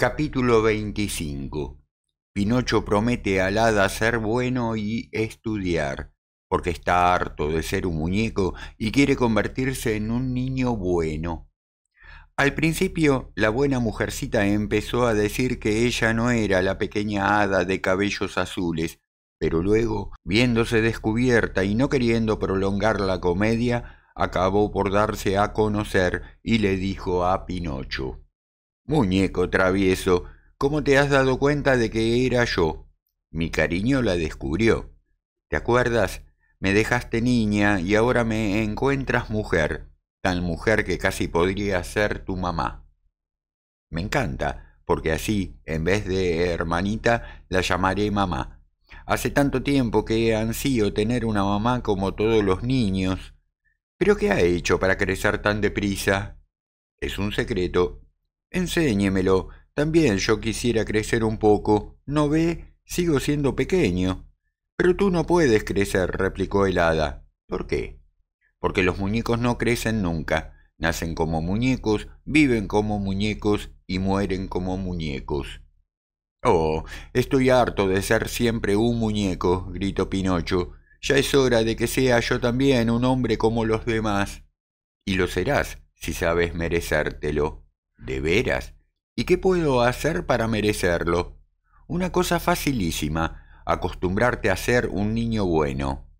Capítulo 25 Pinocho promete al hada ser bueno y estudiar, porque está harto de ser un muñeco y quiere convertirse en un niño bueno. Al principio, la buena mujercita empezó a decir que ella no era la pequeña hada de cabellos azules, pero luego, viéndose descubierta y no queriendo prolongar la comedia, acabó por darse a conocer y le dijo a Pinocho Muñeco travieso, ¿cómo te has dado cuenta de que era yo? Mi cariño la descubrió. ¿Te acuerdas? Me dejaste niña y ahora me encuentras mujer, tan mujer que casi podría ser tu mamá. Me encanta, porque así, en vez de hermanita, la llamaré mamá. Hace tanto tiempo que ansío tener una mamá como todos los niños. ¿Pero qué ha hecho para crecer tan deprisa? Es un secreto, Enséñemelo. También yo quisiera crecer un poco. ¿No ve? Sigo siendo pequeño. Pero tú no puedes crecer, replicó el hada. ¿Por qué? Porque los muñecos no crecen nunca. Nacen como muñecos, viven como muñecos y mueren como muñecos. Oh, estoy harto de ser siempre un muñeco, gritó Pinocho. Ya es hora de que sea yo también un hombre como los demás. Y lo serás si sabes merecértelo. ¿De veras? ¿Y qué puedo hacer para merecerlo? Una cosa facilísima, acostumbrarte a ser un niño bueno.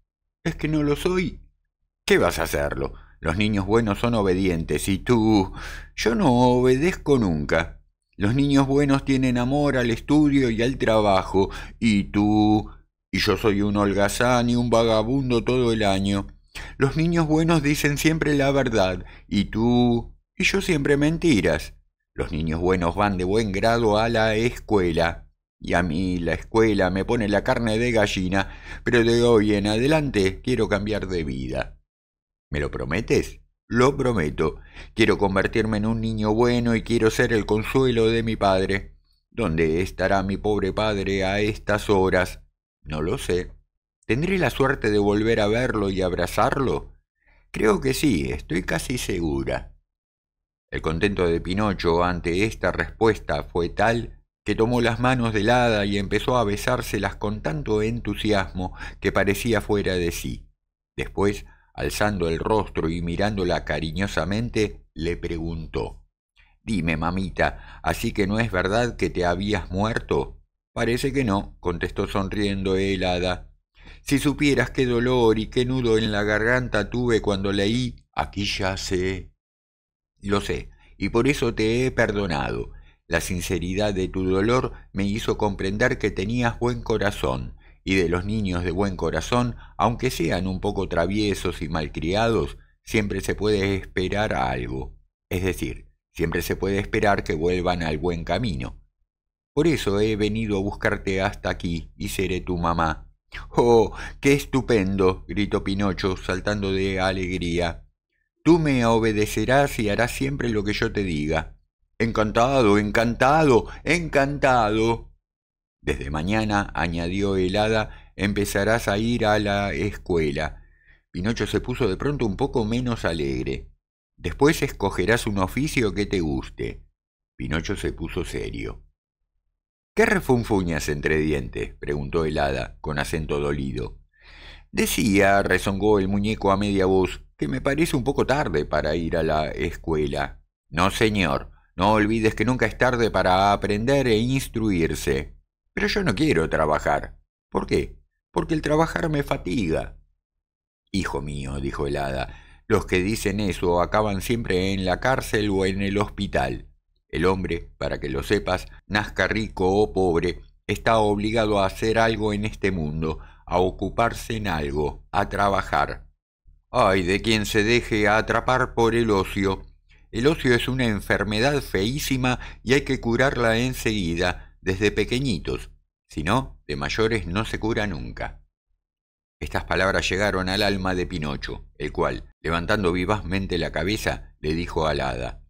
¿Es que no lo soy? ¿Qué vas a hacerlo? Los niños buenos son obedientes y tú... Yo no obedezco nunca. Los niños buenos tienen amor al estudio y al trabajo y tú... Y yo soy un holgazán y un vagabundo todo el año. Los niños buenos dicen siempre la verdad y tú y yo siempre mentiras. Los niños buenos van de buen grado a la escuela. Y a mí la escuela me pone la carne de gallina, pero de hoy en adelante quiero cambiar de vida. ¿Me lo prometes? Lo prometo. Quiero convertirme en un niño bueno y quiero ser el consuelo de mi padre. ¿Dónde estará mi pobre padre a estas horas? No lo sé. ¿Tendré la suerte de volver a verlo y abrazarlo? Creo que sí, estoy casi segura. El contento de Pinocho ante esta respuesta fue tal que tomó las manos del hada y empezó a besárselas con tanto entusiasmo que parecía fuera de sí. Después, alzando el rostro y mirándola cariñosamente, le preguntó Dime, mamita, ¿así que no es verdad que te habías muerto? Parece que no, contestó sonriendo el hada. Si supieras qué dolor y qué nudo en la garganta tuve cuando leí aquí ya sé lo sé, y por eso te he perdonado. La sinceridad de tu dolor me hizo comprender que tenías buen corazón, y de los niños de buen corazón, aunque sean un poco traviesos y malcriados, siempre se puede esperar algo. Es decir, siempre se puede esperar que vuelvan al buen camino. Por eso he venido a buscarte hasta aquí y seré tu mamá. ¡Oh, qué estupendo! gritó Pinocho, saltando de alegría. Tú me obedecerás y harás siempre lo que yo te diga. Encantado, encantado, encantado. Desde mañana, añadió el hada, empezarás a ir a la escuela. Pinocho se puso de pronto un poco menos alegre. Después escogerás un oficio que te guste. Pinocho se puso serio. ¿Qué refunfuñas entre dientes? preguntó el hada, con acento dolido. Decía, rezongó el muñeco a media voz, que me parece un poco tarde para ir a la escuela. No, señor, no olvides que nunca es tarde para aprender e instruirse. Pero yo no quiero trabajar. ¿Por qué? Porque el trabajar me fatiga. Hijo mío, dijo el hada, los que dicen eso acaban siempre en la cárcel o en el hospital. El hombre, para que lo sepas, nazca rico o pobre, está obligado a hacer algo en este mundo, a ocuparse en algo, a trabajar. Ay, de quien se deje atrapar por el ocio. El ocio es una enfermedad feísima y hay que curarla enseguida, desde pequeñitos. Si no, de mayores no se cura nunca. Estas palabras llegaron al alma de Pinocho, el cual, levantando vivazmente la cabeza, le dijo a hada,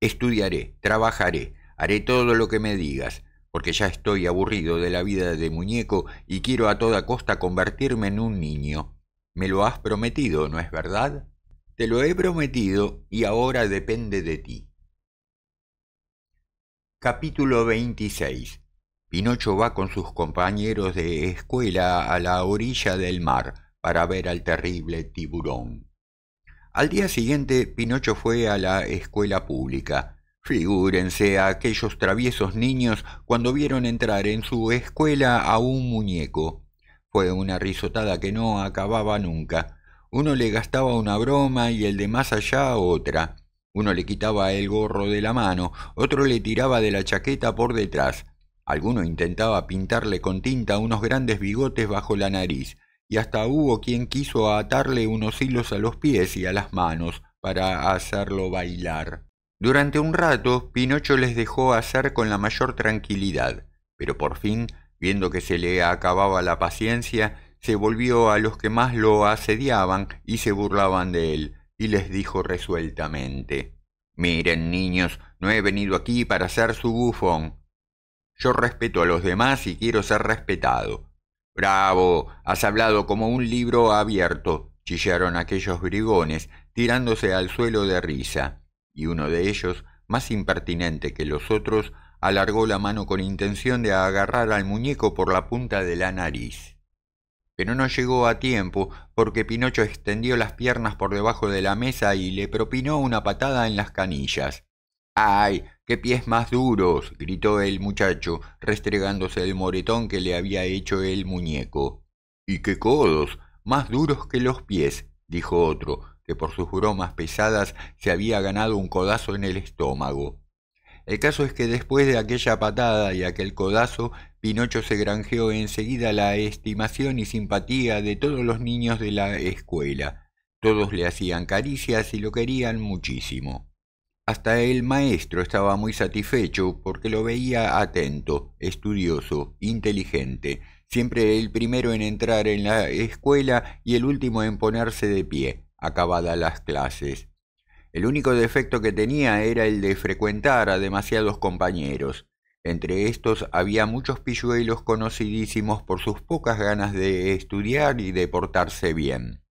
Estudiaré, trabajaré, haré todo lo que me digas, porque ya estoy aburrido de la vida de muñeco y quiero a toda costa convertirme en un niño. Me lo has prometido, ¿no es verdad? Te lo he prometido y ahora depende de ti. Capítulo 26. Pinocho va con sus compañeros de escuela a la orilla del mar para ver al terrible tiburón. Al día siguiente, Pinocho fue a la escuela pública. Figúrense a aquellos traviesos niños cuando vieron entrar en su escuela a un muñeco. Fue una risotada que no acababa nunca. Uno le gastaba una broma y el de más allá otra. Uno le quitaba el gorro de la mano, otro le tiraba de la chaqueta por detrás. Alguno intentaba pintarle con tinta unos grandes bigotes bajo la nariz, y hasta hubo quien quiso atarle unos hilos a los pies y a las manos para hacerlo bailar. Durante un rato, Pinocho les dejó hacer con la mayor tranquilidad, pero por fin Viendo que se le acababa la paciencia, se volvió a los que más lo asediaban y se burlaban de él, y les dijo resueltamente Miren, niños, no he venido aquí para ser su bufón. Yo respeto a los demás y quiero ser respetado. Bravo, has hablado como un libro abierto, chillaron aquellos bribones, tirándose al suelo de risa, y uno de ellos, más impertinente que los otros, alargó la mano con intención de agarrar al muñeco por la punta de la nariz. Pero no llegó a tiempo porque Pinocho extendió las piernas por debajo de la mesa y le propinó una patada en las canillas. ¡Ay! ¡Qué pies más duros! gritó el muchacho, restregándose el moretón que le había hecho el muñeco. ¡Y qué codos! Más duros que los pies, dijo otro, que por sus bromas pesadas se había ganado un codazo en el estómago. El caso es que después de aquella patada y aquel codazo, Pinocho se granjeó enseguida la estimación y simpatía de todos los niños de la escuela. Todos le hacían caricias y lo querían muchísimo. Hasta el maestro estaba muy satisfecho porque lo veía atento, estudioso, inteligente, siempre el primero en entrar en la escuela y el último en ponerse de pie, acabadas las clases. El único defecto que tenía era el de frecuentar a demasiados compañeros. Entre estos había muchos pilluelos conocidísimos por sus pocas ganas de estudiar y de portarse bien.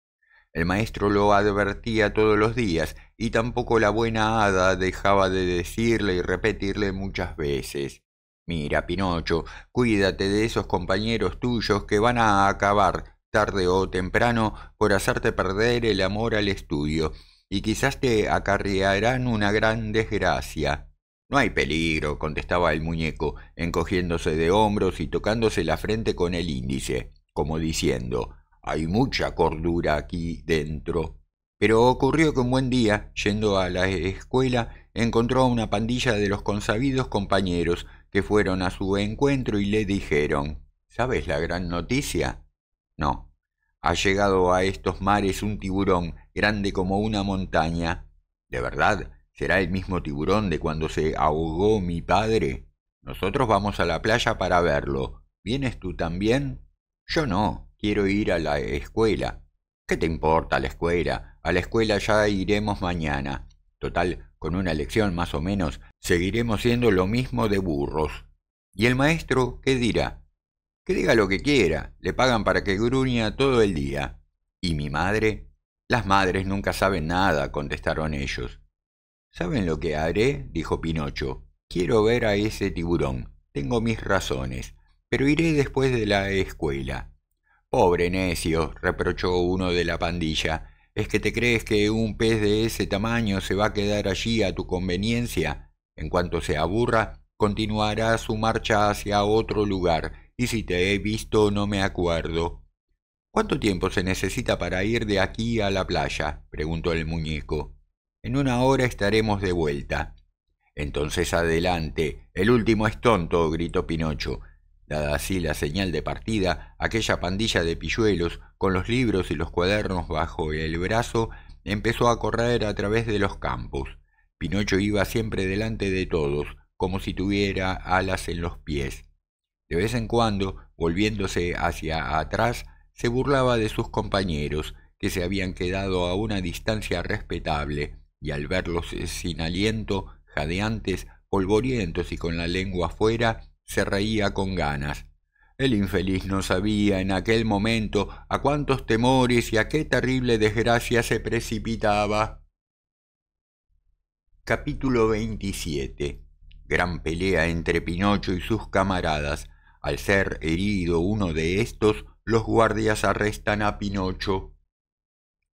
El maestro lo advertía todos los días y tampoco la buena hada dejaba de decirle y repetirle muchas veces. Mira, Pinocho, cuídate de esos compañeros tuyos que van a acabar, tarde o temprano, por hacerte perder el amor al estudio y quizás te acarrearán una gran desgracia. No hay peligro, contestaba el muñeco, encogiéndose de hombros y tocándose la frente con el índice, como diciendo hay mucha cordura aquí dentro. Pero ocurrió que un buen día, yendo a la escuela, encontró a una pandilla de los consabidos compañeros que fueron a su encuentro y le dijeron ¿Sabes la gran noticia? No, ha llegado a estos mares un tiburón grande como una montaña. ¿De verdad? ¿Será el mismo tiburón de cuando se ahogó mi padre? Nosotros vamos a la playa para verlo. ¿Vienes tú también? Yo no. Quiero ir a la escuela. ¿Qué te importa la escuela? A la escuela ya iremos mañana. Total, con una lección más o menos, seguiremos siendo lo mismo de burros. ¿Y el maestro qué dirá? Que diga lo que quiera, le pagan para que gruña todo el día. ¿Y mi madre? Las madres nunca saben nada, contestaron ellos. ¿Saben lo que haré? dijo Pinocho. Quiero ver a ese tiburón. Tengo mis razones, pero iré después de la escuela. Pobre necio, reprochó uno de la pandilla. ¿Es que te crees que un pez de ese tamaño se va a quedar allí a tu conveniencia? En cuanto se aburra, continuará su marcha hacia otro lugar y si te he visto no me acuerdo. ¿Cuánto tiempo se necesita para ir de aquí a la playa? preguntó el muñeco. En una hora estaremos de vuelta. Entonces adelante. El último es tonto, gritó Pinocho. Dada así la señal de partida, aquella pandilla de pilluelos, con los libros y los cuadernos bajo el brazo, empezó a correr a través de los campos. Pinocho iba siempre delante de todos, como si tuviera alas en los pies. De vez en cuando, volviéndose hacia atrás, se burlaba de sus compañeros, que se habían quedado a una distancia respetable, y al verlos eh, sin aliento, jadeantes, polvorientos y con la lengua afuera, se reía con ganas. El infeliz no sabía en aquel momento a cuántos temores y a qué terrible desgracia se precipitaba. Capítulo 27 Gran pelea entre Pinocho y sus camaradas, al ser herido uno de estos, los guardias arrestan a Pinocho.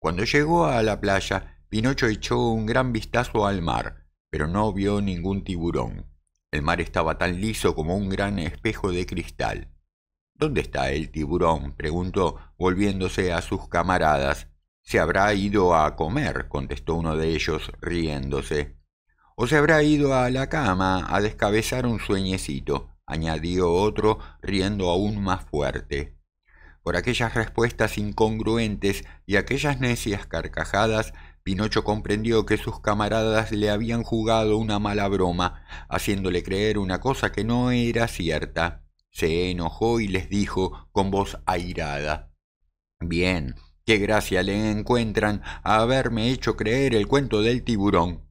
Cuando llegó a la playa, Pinocho echó un gran vistazo al mar, pero no vio ningún tiburón. El mar estaba tan liso como un gran espejo de cristal. ¿Dónde está el tiburón? preguntó, volviéndose a sus camaradas. Se habrá ido a comer, contestó uno de ellos, riéndose. O se habrá ido a la cama a descabezar un sueñecito añadió otro, riendo aún más fuerte. Por aquellas respuestas incongruentes y aquellas necias carcajadas, Pinocho comprendió que sus camaradas le habían jugado una mala broma, haciéndole creer una cosa que no era cierta. Se enojó y les dijo con voz airada Bien, qué gracia le encuentran a haberme hecho creer el cuento del tiburón.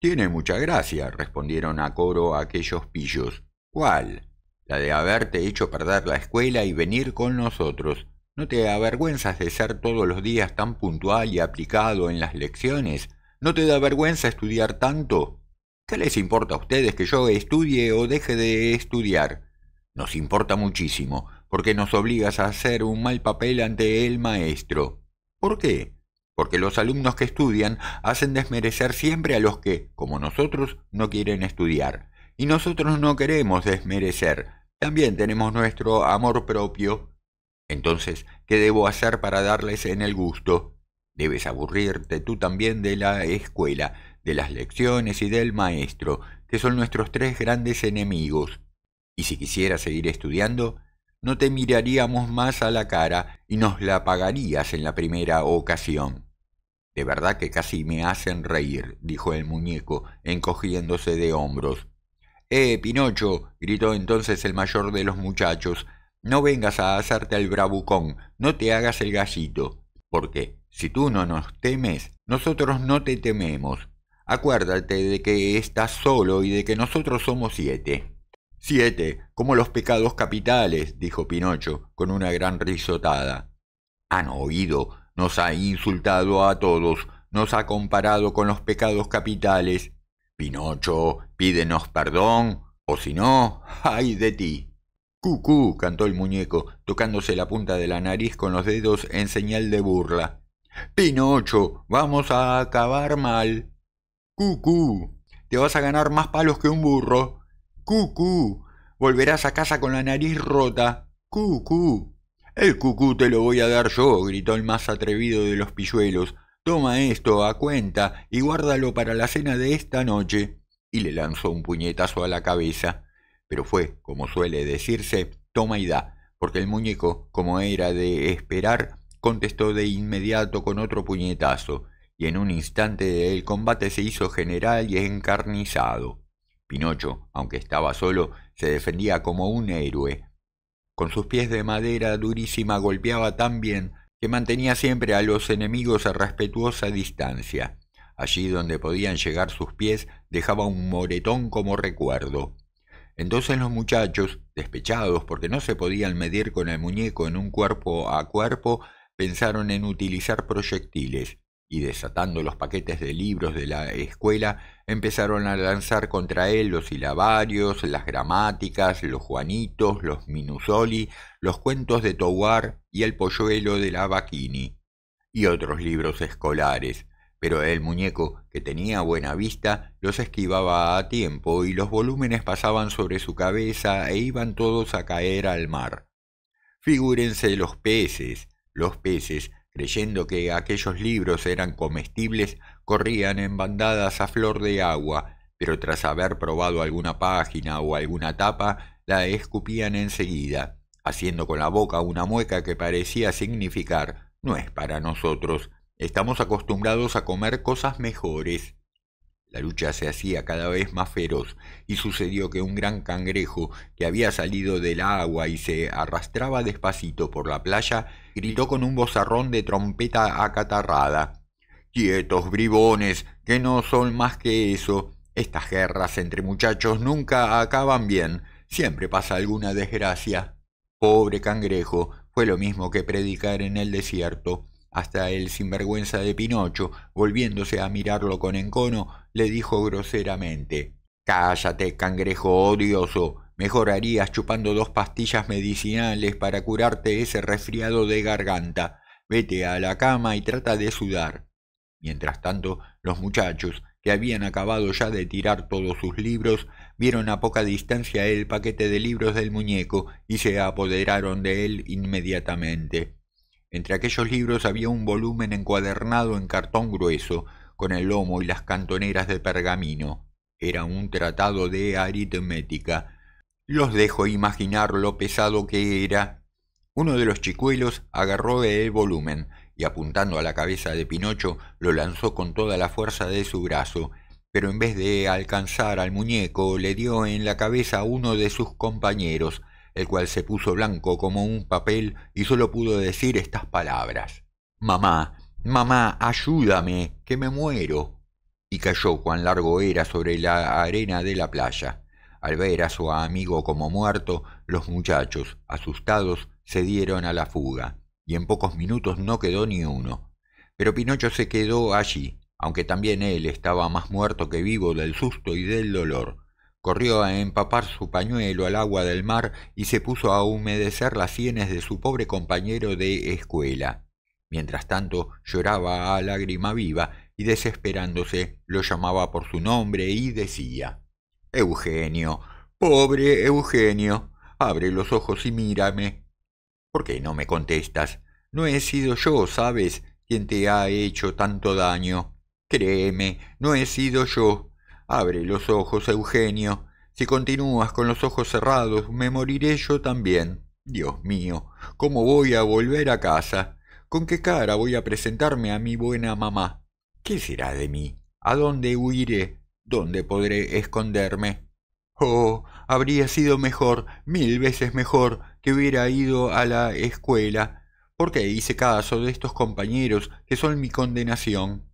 Tiene mucha gracia, respondieron a coro aquellos pillos. ¿Cuál? La de haberte hecho perder la escuela y venir con nosotros. ¿No te avergüenzas de ser todos los días tan puntual y aplicado en las lecciones? ¿No te da vergüenza estudiar tanto? ¿Qué les importa a ustedes que yo estudie o deje de estudiar? Nos importa muchísimo, porque nos obligas a hacer un mal papel ante el maestro. ¿Por qué? Porque los alumnos que estudian hacen desmerecer siempre a los que, como nosotros, no quieren estudiar y nosotros no queremos desmerecer, también tenemos nuestro amor propio. Entonces, ¿qué debo hacer para darles en el gusto? Debes aburrirte tú también de la escuela, de las lecciones y del maestro, que son nuestros tres grandes enemigos. Y si quisieras seguir estudiando, no te miraríamos más a la cara y nos la pagarías en la primera ocasión. De verdad que casi me hacen reír, dijo el muñeco, encogiéndose de hombros. Eh, Pinocho, gritó entonces el mayor de los muchachos, no vengas a hacerte el bravucón, no te hagas el gallito, porque si tú no nos temes, nosotros no te tememos. Acuérdate de que estás solo y de que nosotros somos siete. Siete, como los pecados capitales, dijo Pinocho, con una gran risotada. Han oído, nos ha insultado a todos, nos ha comparado con los pecados capitales, Pinocho, pídenos perdón, o si no, ay de ti. Cucú, cantó el muñeco, tocándose la punta de la nariz con los dedos en señal de burla. Pinocho, vamos a acabar mal. Cucú, te vas a ganar más palos que un burro. Cucú, volverás a casa con la nariz rota. Cucú. El cucú te lo voy a dar yo, gritó el más atrevido de los pilluelos, Toma esto a cuenta y guárdalo para la cena de esta noche. Y le lanzó un puñetazo a la cabeza. Pero fue, como suele decirse, toma y da, porque el muñeco, como era de esperar, contestó de inmediato con otro puñetazo, y en un instante el combate se hizo general y encarnizado. Pinocho, aunque estaba solo, se defendía como un héroe. Con sus pies de madera durísima golpeaba tan bien que mantenía siempre a los enemigos a respetuosa distancia. Allí donde podían llegar sus pies dejaba un moretón como recuerdo. Entonces los muchachos, despechados porque no se podían medir con el muñeco en un cuerpo a cuerpo, pensaron en utilizar proyectiles y desatando los paquetes de libros de la escuela, empezaron a lanzar contra él los silabarios, las gramáticas, los juanitos, los minusoli, los cuentos de Towar y el polluelo de la Bacchini, y otros libros escolares, pero el muñeco, que tenía buena vista, los esquivaba a tiempo y los volúmenes pasaban sobre su cabeza e iban todos a caer al mar. Figúrense los peces, los peces creyendo que aquellos libros eran comestibles, corrían en bandadas a flor de agua, pero tras haber probado alguna página o alguna tapa, la escupían enseguida, haciendo con la boca una mueca que parecía significar no es para nosotros, estamos acostumbrados a comer cosas mejores. La lucha se hacía cada vez más feroz y sucedió que un gran cangrejo que había salido del agua y se arrastraba despacito por la playa gritó con un bozarrón de trompeta acatarrada. Quietos, bribones, que no son más que eso. Estas guerras entre muchachos nunca acaban bien. Siempre pasa alguna desgracia. Pobre cangrejo, fue lo mismo que predicar en el desierto hasta el sinvergüenza de Pinocho, volviéndose a mirarlo con encono, le dijo groseramente Cállate, cangrejo odioso. Mejor harías chupando dos pastillas medicinales para curarte ese resfriado de garganta. Vete a la cama y trata de sudar. Mientras tanto, los muchachos, que habían acabado ya de tirar todos sus libros, vieron a poca distancia el paquete de libros del muñeco y se apoderaron de él inmediatamente. Entre aquellos libros había un volumen encuadernado en cartón grueso, con el lomo y las cantoneras de pergamino. Era un tratado de aritmética. Los dejo imaginar lo pesado que era. Uno de los chicuelos agarró el volumen y apuntando a la cabeza de Pinocho lo lanzó con toda la fuerza de su brazo, pero en vez de alcanzar al muñeco le dio en la cabeza a uno de sus compañeros, el cual se puso blanco como un papel y solo pudo decir estas palabras. Mamá, mamá, ayúdame, que me muero. Y cayó cuán largo era sobre la arena de la playa. Al ver a su amigo como muerto, los muchachos, asustados, se dieron a la fuga, y en pocos minutos no quedó ni uno. Pero Pinocho se quedó allí, aunque también él estaba más muerto que vivo del susto y del dolor Corrió a empapar su pañuelo al agua del mar y se puso a humedecer las sienes de su pobre compañero de escuela. Mientras tanto lloraba a lágrima viva y desesperándose lo llamaba por su nombre y decía Eugenio, pobre Eugenio, abre los ojos y mírame. ¿Por qué no me contestas? No he sido yo, ¿sabes? quien te ha hecho tanto daño. Créeme, no he sido yo. Abre los ojos, Eugenio. Si continúas con los ojos cerrados, me moriré yo también. Dios mío, ¿cómo voy a volver a casa? ¿Con qué cara voy a presentarme a mi buena mamá? ¿Qué será de mí? ¿A dónde huiré? ¿Dónde podré esconderme? Oh, habría sido mejor, mil veces mejor, que hubiera ido a la escuela. ¿Por qué hice caso de estos compañeros que son mi condenación?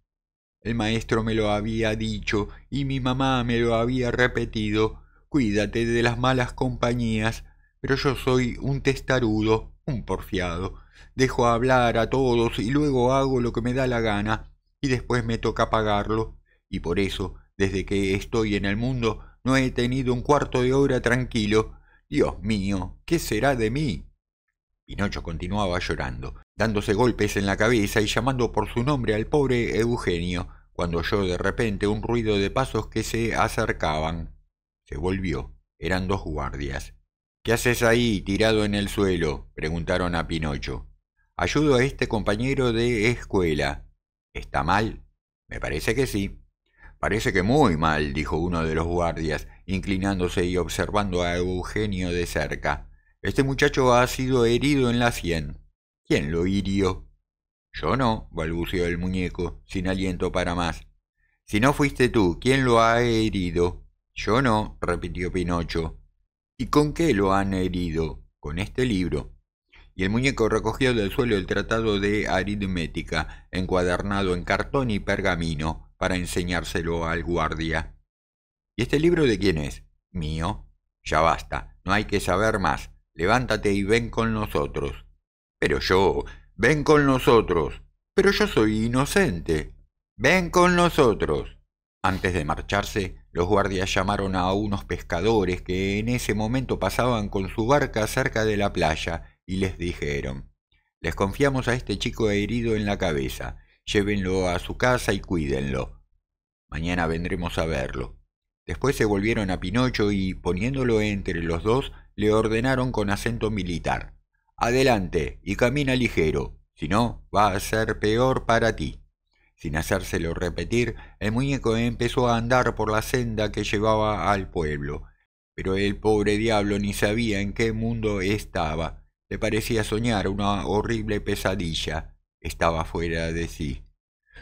El maestro me lo había dicho y mi mamá me lo había repetido. Cuídate de las malas compañías. Pero yo soy un testarudo, un porfiado. Dejo hablar a todos y luego hago lo que me da la gana y después me toca pagarlo. Y por eso, desde que estoy en el mundo, no he tenido un cuarto de hora tranquilo. Dios mío, ¿qué será de mí? Pinocho continuaba llorando, dándose golpes en la cabeza y llamando por su nombre al pobre Eugenio, cuando oyó de repente un ruido de pasos que se acercaban. Se volvió. Eran dos guardias. ¿Qué haces ahí, tirado en el suelo? preguntaron a Pinocho. Ayudo a este compañero de escuela. ¿Está mal? Me parece que sí. Parece que muy mal, dijo uno de los guardias, inclinándose y observando a Eugenio de cerca. Este muchacho ha sido herido en la sien. ¿Quién lo hirió? Yo no, balbuceó el muñeco, sin aliento para más. Si no fuiste tú, ¿quién lo ha herido? Yo no, repitió Pinocho. ¿Y con qué lo han herido? Con este libro. Y el muñeco recogió del suelo el tratado de aritmética, encuadernado en cartón y pergamino, para enseñárselo al guardia. ¿Y este libro de quién es? Mío. Ya basta, no hay que saber más levántate y ven con nosotros. Pero yo, ven con nosotros. Pero yo soy inocente. Ven con nosotros. Antes de marcharse, los guardias llamaron a unos pescadores que en ese momento pasaban con su barca cerca de la playa y les dijeron, les confiamos a este chico herido en la cabeza, llévenlo a su casa y cuídenlo. Mañana vendremos a verlo. Después se volvieron a Pinocho y, poniéndolo entre los dos, le ordenaron con acento militar. Adelante y camina ligero, si no, va a ser peor para ti. Sin hacérselo repetir, el muñeco empezó a andar por la senda que llevaba al pueblo. Pero el pobre diablo ni sabía en qué mundo estaba. Le parecía soñar una horrible pesadilla. Estaba fuera de sí.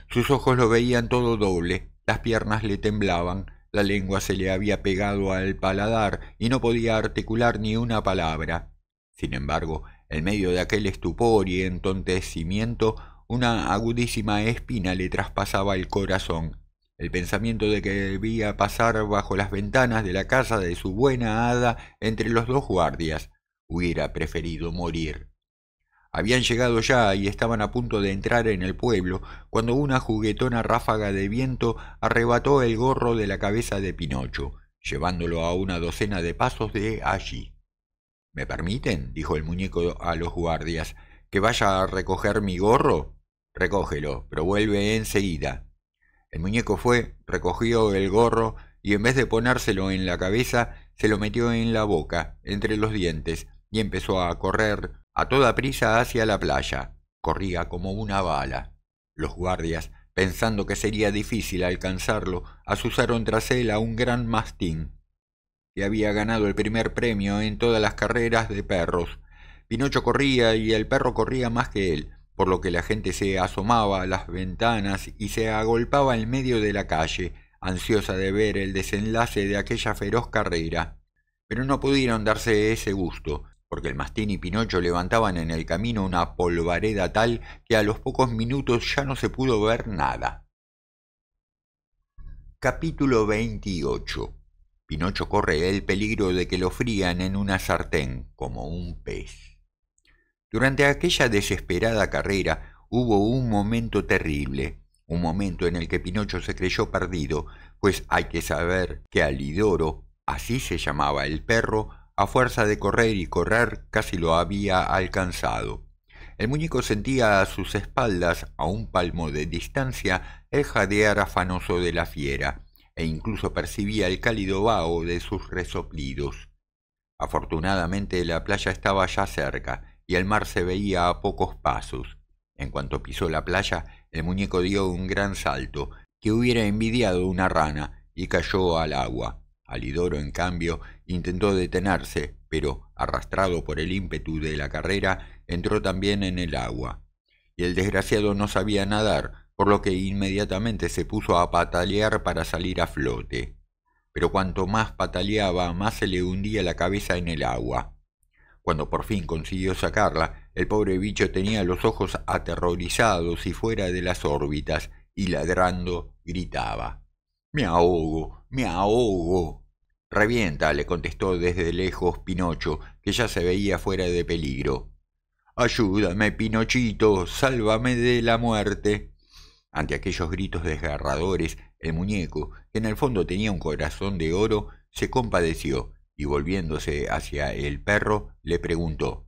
Sus ojos lo veían todo doble, las piernas le temblaban, la lengua se le había pegado al paladar y no podía articular ni una palabra. Sin embargo, en medio de aquel estupor y entontecimiento, una agudísima espina le traspasaba el corazón. El pensamiento de que debía pasar bajo las ventanas de la casa de su buena hada entre los dos guardias. Hubiera preferido morir. Habían llegado ya y estaban a punto de entrar en el pueblo, cuando una juguetona ráfaga de viento arrebató el gorro de la cabeza de Pinocho, llevándolo a una docena de pasos de allí. ¿Me permiten? dijo el muñeco a los guardias, que vaya a recoger mi gorro. Recógelo, pero vuelve enseguida. El muñeco fue, recogió el gorro y en vez de ponérselo en la cabeza, se lo metió en la boca, entre los dientes, y empezó a correr a toda prisa hacia la playa. Corría como una bala. Los guardias, pensando que sería difícil alcanzarlo, asusaron tras él a un gran mastín, que había ganado el primer premio en todas las carreras de perros. Pinocho corría y el perro corría más que él, por lo que la gente se asomaba a las ventanas y se agolpaba en medio de la calle, ansiosa de ver el desenlace de aquella feroz carrera. Pero no pudieron darse ese gusto, porque el mastín y Pinocho levantaban en el camino una polvareda tal que a los pocos minutos ya no se pudo ver nada. Capítulo 28 Pinocho corre el peligro de que lo frían en una sartén, como un pez. Durante aquella desesperada carrera hubo un momento terrible, un momento en el que Pinocho se creyó perdido, pues hay que saber que Alidoro, así se llamaba el perro, a fuerza de correr y correr casi lo había alcanzado. El muñeco sentía a sus espaldas, a un palmo de distancia, el jadear afanoso de la fiera, e incluso percibía el cálido vaho de sus resoplidos. Afortunadamente la playa estaba ya cerca, y el mar se veía a pocos pasos. En cuanto pisó la playa, el muñeco dio un gran salto, que hubiera envidiado una rana, y cayó al agua. Alidoro, en cambio, intentó detenerse, pero, arrastrado por el ímpetu de la carrera, entró también en el agua. Y el desgraciado no sabía nadar, por lo que inmediatamente se puso a patalear para salir a flote. Pero cuanto más pataleaba, más se le hundía la cabeza en el agua. Cuando por fin consiguió sacarla, el pobre bicho tenía los ojos aterrorizados y fuera de las órbitas, y ladrando gritaba. Me ahogo, me ahogo. Revienta, le contestó desde lejos Pinocho, que ya se veía fuera de peligro. Ayúdame, Pinochito, sálvame de la muerte. Ante aquellos gritos desgarradores, el muñeco, que en el fondo tenía un corazón de oro, se compadeció y volviéndose hacia el perro, le preguntó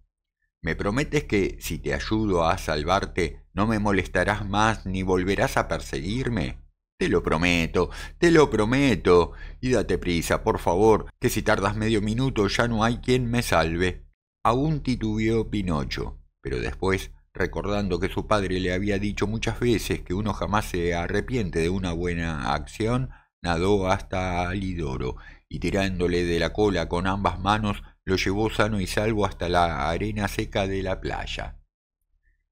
¿Me prometes que si te ayudo a salvarte, no me molestarás más ni volverás a perseguirme? Te lo prometo, te lo prometo. Y date prisa, por favor, que si tardas medio minuto ya no hay quien me salve. Aún titubeó Pinocho, pero después, recordando que su padre le había dicho muchas veces que uno jamás se arrepiente de una buena acción, nadó hasta Alidoro y tirándole de la cola con ambas manos lo llevó sano y salvo hasta la arena seca de la playa.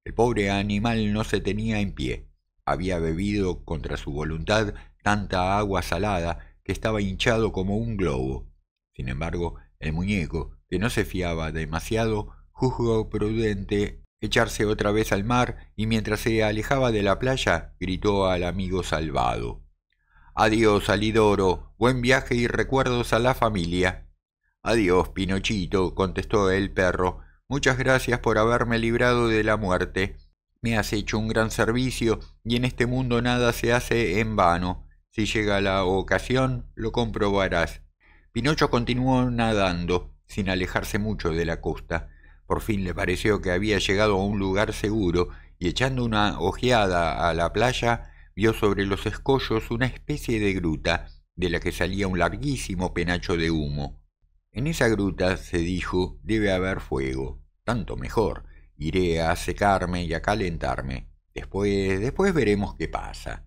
El pobre animal no se tenía en pie, había bebido contra su voluntad tanta agua salada que estaba hinchado como un globo. Sin embargo, el muñeco, que no se fiaba demasiado, juzgó prudente echarse otra vez al mar y mientras se alejaba de la playa gritó al amigo salvado. Adiós, Alidoro, buen viaje y recuerdos a la familia. Adiós, Pinochito, contestó el perro, muchas gracias por haberme librado de la muerte me has hecho un gran servicio y en este mundo nada se hace en vano. Si llega la ocasión, lo comprobarás. Pinocho continuó nadando, sin alejarse mucho de la costa. Por fin le pareció que había llegado a un lugar seguro y echando una ojeada a la playa, vio sobre los escollos una especie de gruta, de la que salía un larguísimo penacho de humo. En esa gruta, se dijo, debe haber fuego, tanto mejor. Iré a secarme y a calentarme. Después, después veremos qué pasa.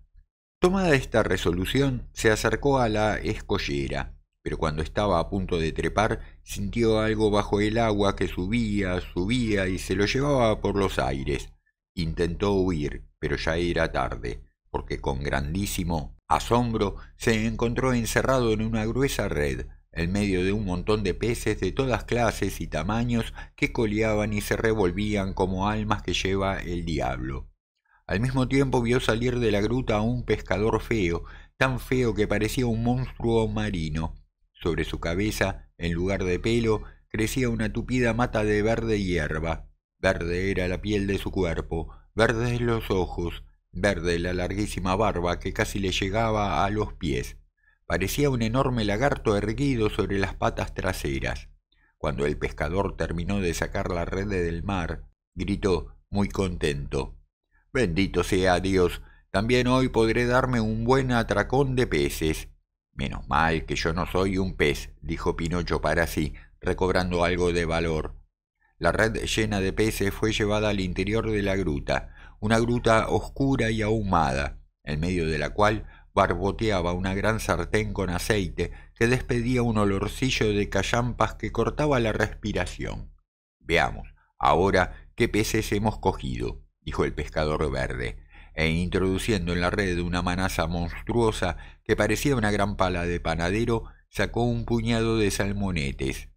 Tomada esta resolución, se acercó a la escollera, pero cuando estaba a punto de trepar, sintió algo bajo el agua que subía, subía y se lo llevaba por los aires. Intentó huir, pero ya era tarde, porque con grandísimo asombro se encontró encerrado en una gruesa red, en medio de un montón de peces de todas clases y tamaños que coleaban y se revolvían como almas que lleva el diablo. Al mismo tiempo vio salir de la gruta a un pescador feo, tan feo que parecía un monstruo marino. Sobre su cabeza, en lugar de pelo, crecía una tupida mata de verde hierba. Verde era la piel de su cuerpo, verdes los ojos, verde la larguísima barba que casi le llegaba a los pies. Parecía un enorme lagarto erguido sobre las patas traseras. Cuando el pescador terminó de sacar la red del mar, gritó, muy contento. Bendito sea Dios, también hoy podré darme un buen atracón de peces. Menos mal que yo no soy un pez, dijo Pinocho para sí, recobrando algo de valor. La red llena de peces fue llevada al interior de la gruta, una gruta oscura y ahumada, en medio de la cual barboteaba una gran sartén con aceite que despedía un olorcillo de callampas que cortaba la respiración. Veamos, ahora qué peces hemos cogido, dijo el pescador verde, e introduciendo en la red una manaza monstruosa que parecía una gran pala de panadero, sacó un puñado de salmonetes.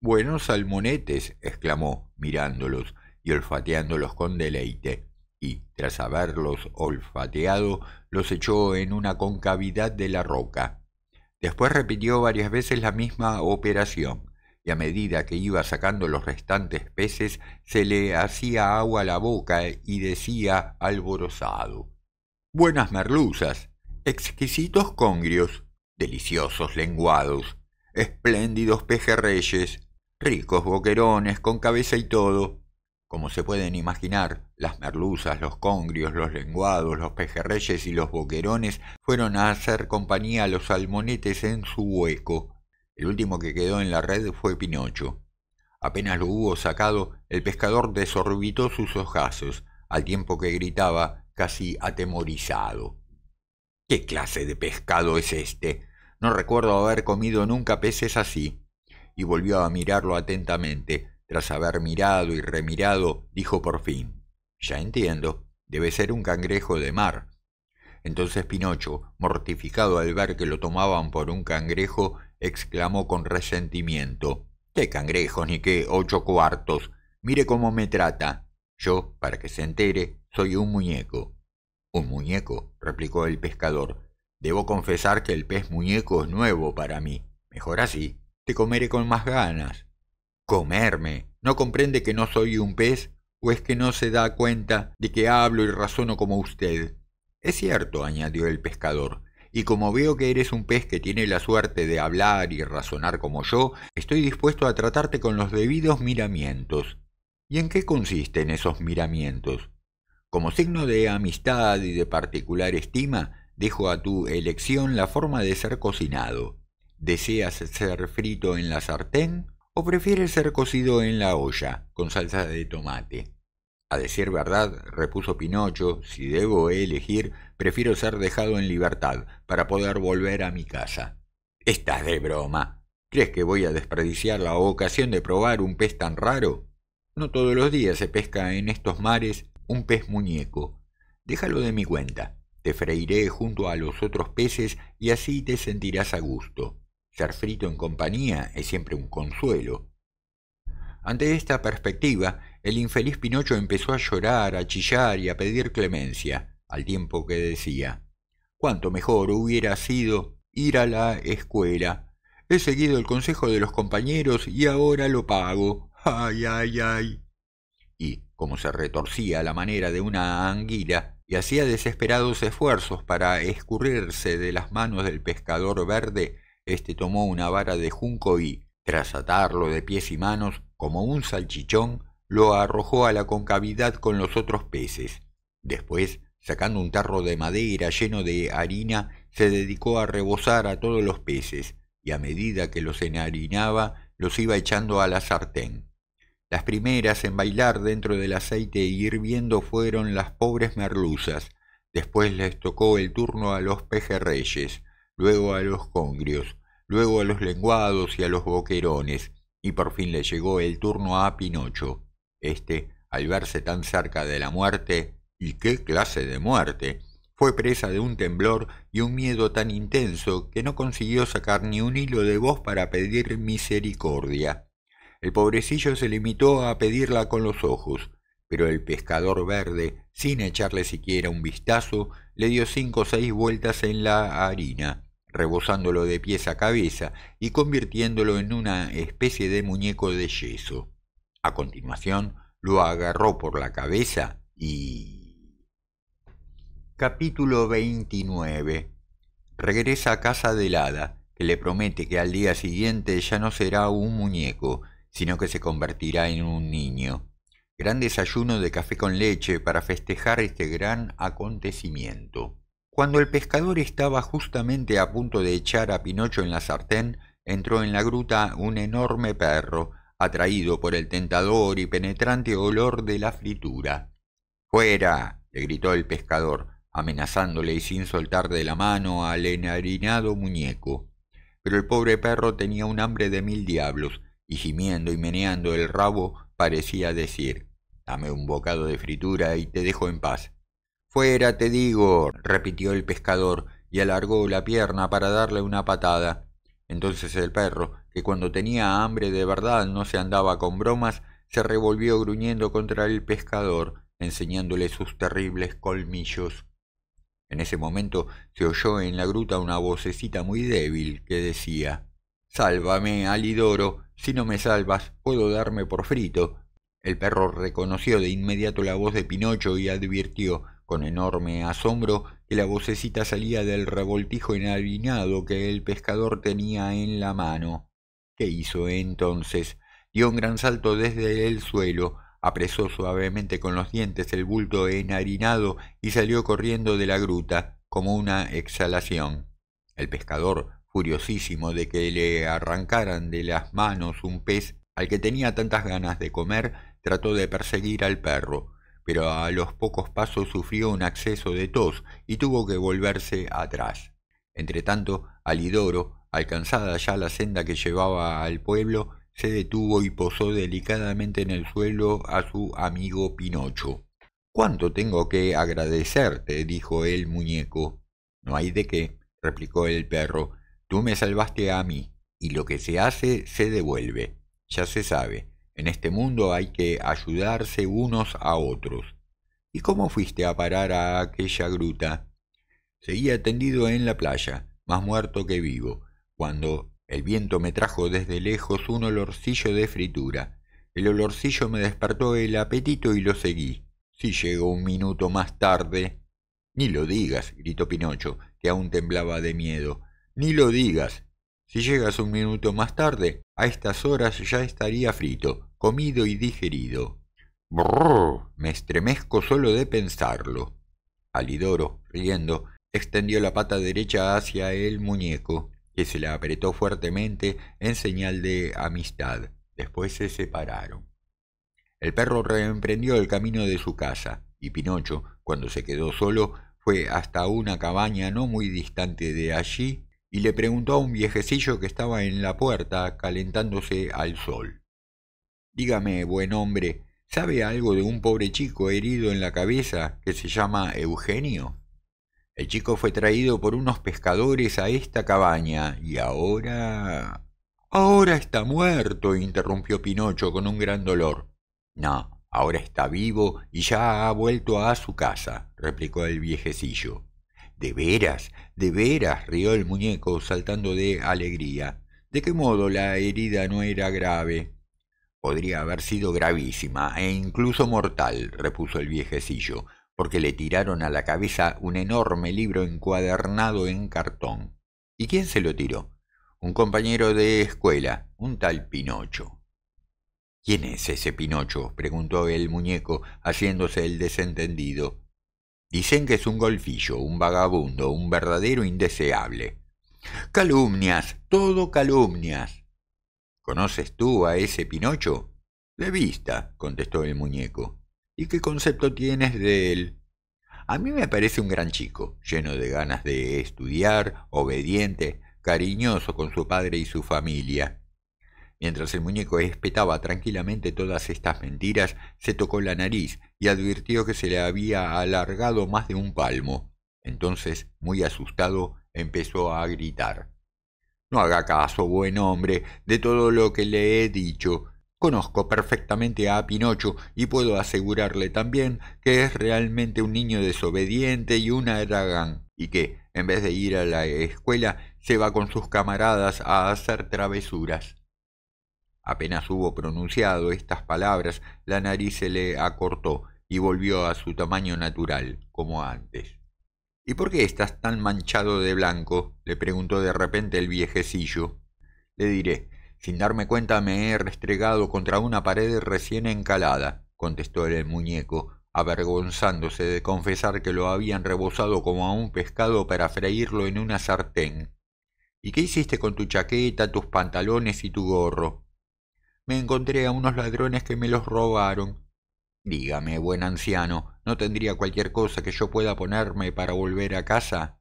Buenos salmonetes, exclamó, mirándolos y olfateándolos con deleite y, tras haberlos olfateado, los echó en una concavidad de la roca. Después repitió varias veces la misma operación, y a medida que iba sacando los restantes peces, se le hacía agua a la boca y decía alborozado. Buenas merluzas, exquisitos congrios, deliciosos lenguados, espléndidos pejerreyes, ricos boquerones con cabeza y todo, como se pueden imaginar, las merluzas, los congrios, los lenguados, los pejerreyes y los boquerones fueron a hacer compañía a los salmonetes en su hueco. El último que quedó en la red fue Pinocho. Apenas lo hubo sacado, el pescador desorbitó sus ojazos, al tiempo que gritaba, casi atemorizado. ¿Qué clase de pescado es este? No recuerdo haber comido nunca peces así. Y volvió a mirarlo atentamente, tras haber mirado y remirado, dijo por fin, Ya entiendo, debe ser un cangrejo de mar. Entonces Pinocho, mortificado al ver que lo tomaban por un cangrejo, exclamó con resentimiento, ¿Qué cangrejo ni qué ocho cuartos? Mire cómo me trata. Yo, para que se entere, soy un muñeco. Un muñeco, replicó el pescador. Debo confesar que el pez muñeco es nuevo para mí. Mejor así, te comeré con más ganas comerme. ¿No comprende que no soy un pez? ¿O es que no se da cuenta de que hablo y razono como usted? Es cierto, añadió el pescador, y como veo que eres un pez que tiene la suerte de hablar y razonar como yo, estoy dispuesto a tratarte con los debidos miramientos. ¿Y en qué consisten esos miramientos? Como signo de amistad y de particular estima, dejo a tu elección la forma de ser cocinado. ¿Deseas ser frito en la sartén ¿O prefiere ser cocido en la olla, con salsa de tomate? A decir verdad, repuso Pinocho, si debo elegir, prefiero ser dejado en libertad para poder volver a mi casa. Estás de broma. ¿Crees que voy a desperdiciar la ocasión de probar un pez tan raro? No todos los días se pesca en estos mares un pez muñeco. Déjalo de mi cuenta. Te freiré junto a los otros peces y así te sentirás a gusto ser frito en compañía es siempre un consuelo. Ante esta perspectiva, el infeliz Pinocho empezó a llorar, a chillar y a pedir clemencia, al tiempo que decía, cuánto mejor hubiera sido ir a la escuela. He seguido el consejo de los compañeros y ahora lo pago. Ay, ay, ay. Y, como se retorcía a la manera de una anguila, y hacía desesperados esfuerzos para escurrirse de las manos del pescador verde, este tomó una vara de junco y, tras atarlo de pies y manos como un salchichón, lo arrojó a la concavidad con los otros peces. Después, sacando un tarro de madera lleno de harina, se dedicó a rebosar a todos los peces, y a medida que los enharinaba, los iba echando a la sartén. Las primeras en bailar dentro del aceite hirviendo fueron las pobres merluzas. Después les tocó el turno a los pejerreyes luego a los congrios, luego a los lenguados y a los boquerones, y por fin le llegó el turno a Pinocho. Este, al verse tan cerca de la muerte, y qué clase de muerte, fue presa de un temblor y un miedo tan intenso que no consiguió sacar ni un hilo de voz para pedir misericordia. El pobrecillo se limitó a pedirla con los ojos, pero el pescador verde, sin echarle siquiera un vistazo, le dio cinco o seis vueltas en la harina, rebosándolo de pies a cabeza y convirtiéndolo en una especie de muñeco de yeso. A continuación, lo agarró por la cabeza y... Capítulo 29. Regresa a casa del hada, que le promete que al día siguiente ya no será un muñeco, sino que se convertirá en un niño. Gran desayuno de café con leche para festejar este gran acontecimiento. Cuando el pescador estaba justamente a punto de echar a Pinocho en la sartén, entró en la gruta un enorme perro, atraído por el tentador y penetrante olor de la fritura. ¡Fuera! le gritó el pescador, amenazándole y sin soltar de la mano al enharinado muñeco. Pero el pobre perro tenía un hambre de mil diablos, y gimiendo y meneando el rabo parecía decir Dame un bocado de fritura y te dejo en paz. Fuera, te digo, repitió el pescador, y alargó la pierna para darle una patada. Entonces el perro, que cuando tenía hambre de verdad no se andaba con bromas, se revolvió gruñendo contra el pescador, enseñándole sus terribles colmillos. En ese momento se oyó en la gruta una vocecita muy débil que decía Sálvame, Alidoro, si no me salvas, puedo darme por frito. El perro reconoció de inmediato la voz de Pinocho y advirtió con enorme asombro que la vocecita salía del revoltijo enharinado que el pescador tenía en la mano. ¿Qué hizo entonces? Dio un gran salto desde el suelo, apresó suavemente con los dientes el bulto enharinado y salió corriendo de la gruta, como una exhalación. El pescador, furiosísimo de que le arrancaran de las manos un pez al que tenía tantas ganas de comer, trató de perseguir al perro, pero a los pocos pasos sufrió un acceso de tos y tuvo que volverse atrás. Entretanto, Alidoro, alcanzada ya la senda que llevaba al pueblo, se detuvo y posó delicadamente en el suelo a su amigo Pinocho. ¿Cuánto tengo que agradecerte? dijo el muñeco. No hay de qué, replicó el perro. Tú me salvaste a mí, y lo que se hace se devuelve. Ya se sabe. En este mundo hay que ayudarse unos a otros. ¿Y cómo fuiste a parar a aquella gruta? Seguía tendido en la playa, más muerto que vivo, cuando el viento me trajo desde lejos un olorcillo de fritura. El olorcillo me despertó el apetito y lo seguí. Si llegó un minuto más tarde. Ni lo digas, gritó Pinocho, que aún temblaba de miedo. Ni lo digas, si llegas un minuto más tarde, a estas horas ya estaría frito, comido y digerido. Brrr, me estremezco solo de pensarlo. Alidoro, riendo, extendió la pata derecha hacia el muñeco, que se la apretó fuertemente en señal de amistad. Después se separaron. El perro reemprendió el camino de su casa, y Pinocho, cuando se quedó solo, fue hasta una cabaña no muy distante de allí y le preguntó a un viejecillo que estaba en la puerta calentándose al sol. Dígame, buen hombre, ¿sabe algo de un pobre chico herido en la cabeza que se llama Eugenio? El chico fue traído por unos pescadores a esta cabaña y ahora... Ahora está muerto, interrumpió Pinocho con un gran dolor. No, ahora está vivo y ya ha vuelto a su casa, replicó el viejecillo. ¿De veras? ¿De veras? rió el muñeco, saltando de alegría. ¿De qué modo la herida no era grave? Podría haber sido gravísima e incluso mortal, repuso el viejecillo, porque le tiraron a la cabeza un enorme libro encuadernado en cartón. ¿Y quién se lo tiró? Un compañero de escuela, un tal Pinocho. ¿Quién es ese Pinocho? preguntó el muñeco, haciéndose el desentendido. Dicen que es un golfillo, un vagabundo, un verdadero indeseable. Calumnias, todo calumnias. ¿Conoces tú a ese Pinocho? De vista, contestó el muñeco. ¿Y qué concepto tienes de él? A mí me parece un gran chico, lleno de ganas de estudiar, obediente, cariñoso con su padre y su familia. Mientras el muñeco espetaba tranquilamente todas estas mentiras, se tocó la nariz y advirtió que se le había alargado más de un palmo. Entonces, muy asustado, empezó a gritar. No haga caso, buen hombre, de todo lo que le he dicho. Conozco perfectamente a Pinocho y puedo asegurarle también que es realmente un niño desobediente y un aragán, y que, en vez de ir a la escuela, se va con sus camaradas a hacer travesuras. Apenas hubo pronunciado estas palabras, la nariz se le acortó y volvió a su tamaño natural, como antes. ¿Y por qué estás tan manchado de blanco? le preguntó de repente el viejecillo. Le diré, sin darme cuenta me he restregado contra una pared recién encalada, contestó el muñeco, avergonzándose de confesar que lo habían rebozado como a un pescado para freírlo en una sartén. ¿Y qué hiciste con tu chaqueta, tus pantalones y tu gorro? me encontré a unos ladrones que me los robaron. Dígame, buen anciano, ¿no tendría cualquier cosa que yo pueda ponerme para volver a casa?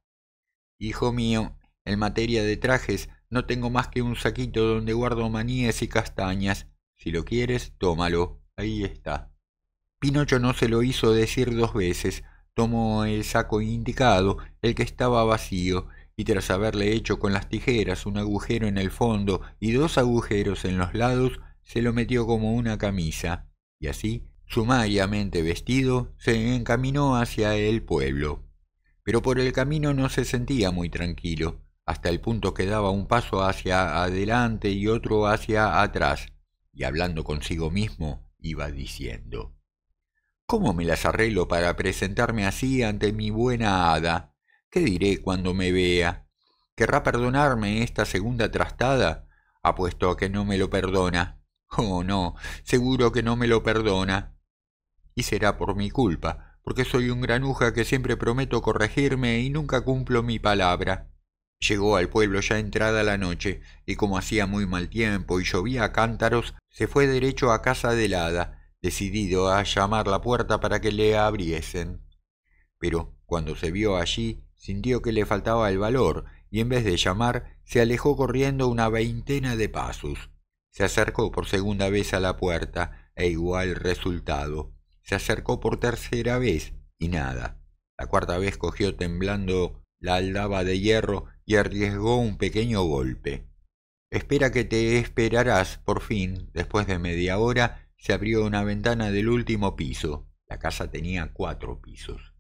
Hijo mío, en materia de trajes no tengo más que un saquito donde guardo maníes y castañas. Si lo quieres, tómalo. Ahí está. Pinocho no se lo hizo decir dos veces. Tomó el saco indicado, el que estaba vacío, y tras haberle hecho con las tijeras un agujero en el fondo y dos agujeros en los lados, se lo metió como una camisa, y así, sumariamente vestido, se encaminó hacia el pueblo. Pero por el camino no se sentía muy tranquilo, hasta el punto que daba un paso hacia adelante y otro hacia atrás, y hablando consigo mismo iba diciendo ¿Cómo me las arreglo para presentarme así ante mi buena hada? ¿Qué diré cuando me vea? ¿Querrá perdonarme esta segunda trastada? Apuesto a que no me lo perdona. Oh, no, seguro que no me lo perdona. Y será por mi culpa, porque soy un granuja que siempre prometo corregirme y nunca cumplo mi palabra. Llegó al pueblo ya entrada la noche, y como hacía muy mal tiempo y llovía a cántaros, se fue derecho a casa del hada, decidido a llamar la puerta para que le abriesen. Pero cuando se vio allí, sintió que le faltaba el valor, y en vez de llamar, se alejó corriendo una veintena de pasos. Se acercó por segunda vez a la puerta e igual resultado. Se acercó por tercera vez y nada. La cuarta vez cogió temblando la aldaba de hierro y arriesgó un pequeño golpe. Espera que te esperarás, por fin, después de media hora, se abrió una ventana del último piso. La casa tenía cuatro pisos.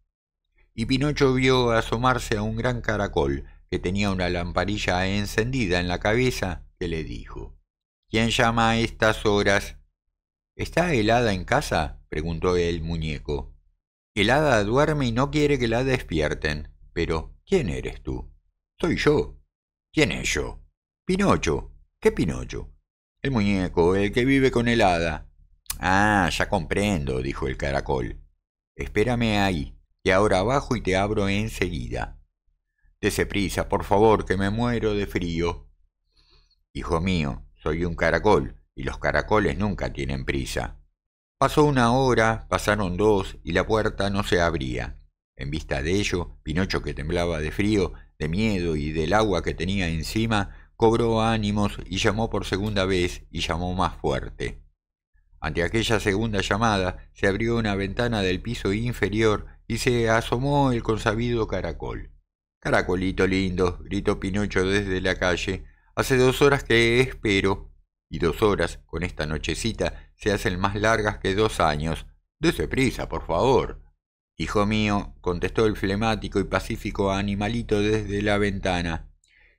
Y Pinocho vio asomarse a un gran caracol que tenía una lamparilla encendida en la cabeza que le dijo ¿Quién llama a estas horas? ¿Está Helada en casa? preguntó el muñeco. El hada duerme y no quiere que la despierten. Pero, ¿quién eres tú? Soy yo. ¿Quién es yo? Pinocho. ¿Qué Pinocho? El muñeco, el que vive con Helada. Ah, ya comprendo, dijo el caracol. Espérame ahí, que ahora bajo y te abro enseguida. Dese prisa, por favor, que me muero de frío. Hijo mío, soy un caracol, y los caracoles nunca tienen prisa. Pasó una hora, pasaron dos, y la puerta no se abría. En vista de ello, Pinocho, que temblaba de frío, de miedo y del agua que tenía encima, cobró ánimos y llamó por segunda vez y llamó más fuerte. Ante aquella segunda llamada se abrió una ventana del piso inferior y se asomó el consabido caracol. Caracolito lindo, gritó Pinocho desde la calle, Hace dos horas que espero, y dos horas con esta nochecita se hacen más largas que dos años. Dese prisa, por favor. Hijo mío, contestó el flemático y pacífico animalito desde la ventana.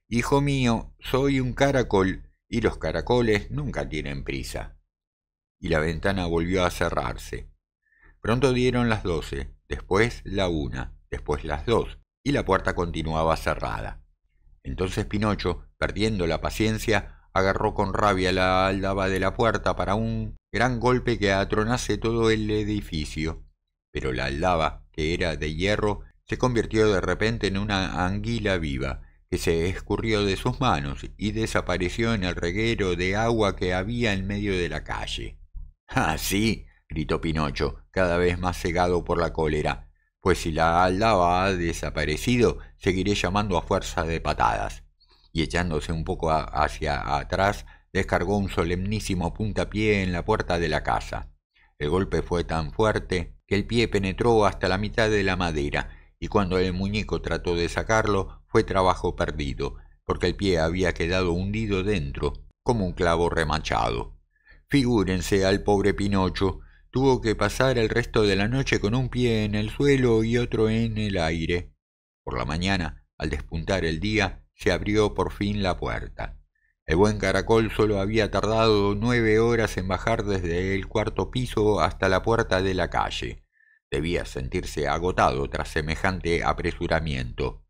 Hijo mío, soy un caracol, y los caracoles nunca tienen prisa. Y la ventana volvió a cerrarse. Pronto dieron las doce, después la una, después las dos, y la puerta continuaba cerrada. Entonces Pinocho, perdiendo la paciencia, agarró con rabia la aldaba de la puerta para un gran golpe que atronase todo el edificio. Pero la aldaba, que era de hierro, se convirtió de repente en una anguila viva, que se escurrió de sus manos y desapareció en el reguero de agua que había en medio de la calle. ¡Ah, sí! gritó Pinocho, cada vez más cegado por la cólera pues si la aldaba ha desaparecido, seguiré llamando a fuerza de patadas. Y echándose un poco hacia atrás, descargó un solemnísimo puntapié en la puerta de la casa. El golpe fue tan fuerte que el pie penetró hasta la mitad de la madera, y cuando el muñeco trató de sacarlo, fue trabajo perdido, porque el pie había quedado hundido dentro, como un clavo remachado. Figúrense al pobre Pinocho, Tuvo que pasar el resto de la noche con un pie en el suelo y otro en el aire. Por la mañana, al despuntar el día, se abrió por fin la puerta. El buen caracol solo había tardado nueve horas en bajar desde el cuarto piso hasta la puerta de la calle. Debía sentirse agotado tras semejante apresuramiento.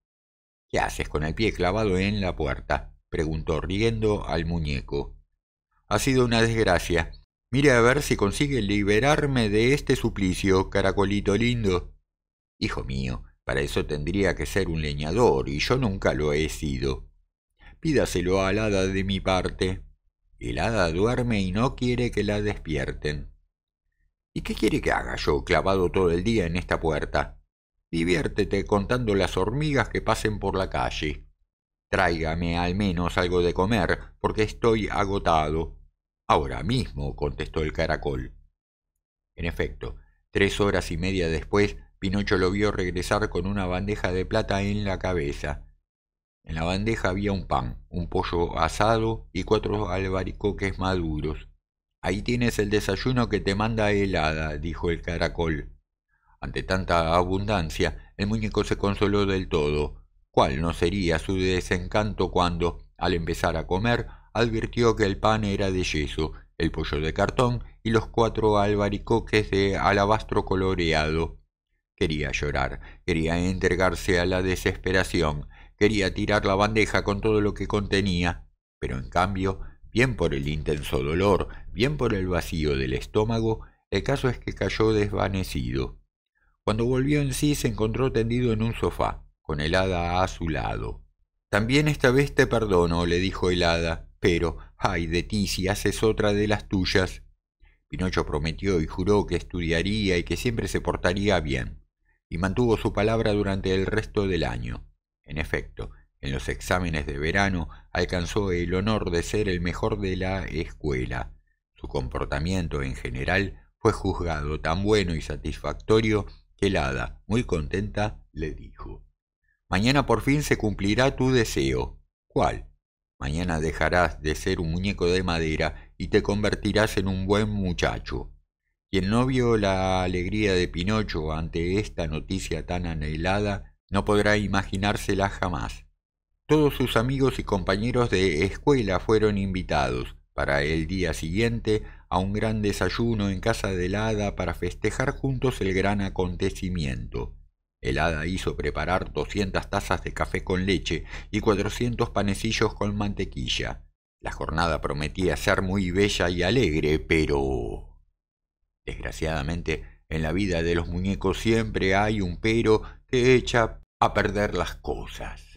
¿Qué haces con el pie clavado en la puerta? preguntó riendo al muñeco. Ha sido una desgracia. Mire a ver si consigue liberarme de este suplicio, caracolito lindo. Hijo mío, para eso tendría que ser un leñador, y yo nunca lo he sido. Pídaselo al hada de mi parte. El hada duerme y no quiere que la despierten. ¿Y qué quiere que haga yo clavado todo el día en esta puerta? Diviértete contando las hormigas que pasen por la calle. Tráigame al menos algo de comer, porque estoy agotado. Ahora mismo, contestó el caracol. En efecto, tres horas y media después, Pinocho lo vio regresar con una bandeja de plata en la cabeza. En la bandeja había un pan, un pollo asado y cuatro albaricoques maduros. Ahí tienes el desayuno que te manda Helada, dijo el caracol. Ante tanta abundancia, el muñeco se consoló del todo. ¿Cuál no sería su desencanto cuando, al empezar a comer, advirtió que el pan era de yeso, el pollo de cartón y los cuatro albaricoques de alabastro coloreado. Quería llorar, quería entregarse a la desesperación, quería tirar la bandeja con todo lo que contenía, pero en cambio, bien por el intenso dolor, bien por el vacío del estómago, el caso es que cayó desvanecido. Cuando volvió en sí se encontró tendido en un sofá, con el hada a su lado. También esta vez te perdono, le dijo el hada pero ay de ti si haces otra de las tuyas. Pinocho prometió y juró que estudiaría y que siempre se portaría bien, y mantuvo su palabra durante el resto del año. En efecto, en los exámenes de verano alcanzó el honor de ser el mejor de la escuela. Su comportamiento en general fue juzgado tan bueno y satisfactorio que la hada, muy contenta, le dijo Mañana por fin se cumplirá tu deseo. ¿Cuál? Mañana dejarás de ser un muñeco de madera y te convertirás en un buen muchacho. Quien no vio la alegría de Pinocho ante esta noticia tan anhelada, no podrá imaginársela jamás. Todos sus amigos y compañeros de escuela fueron invitados, para el día siguiente, a un gran desayuno en casa de hada para festejar juntos el gran acontecimiento. El hada hizo preparar 200 tazas de café con leche y cuatrocientos panecillos con mantequilla. La jornada prometía ser muy bella y alegre, pero... Desgraciadamente, en la vida de los muñecos siempre hay un pero que echa a perder las cosas.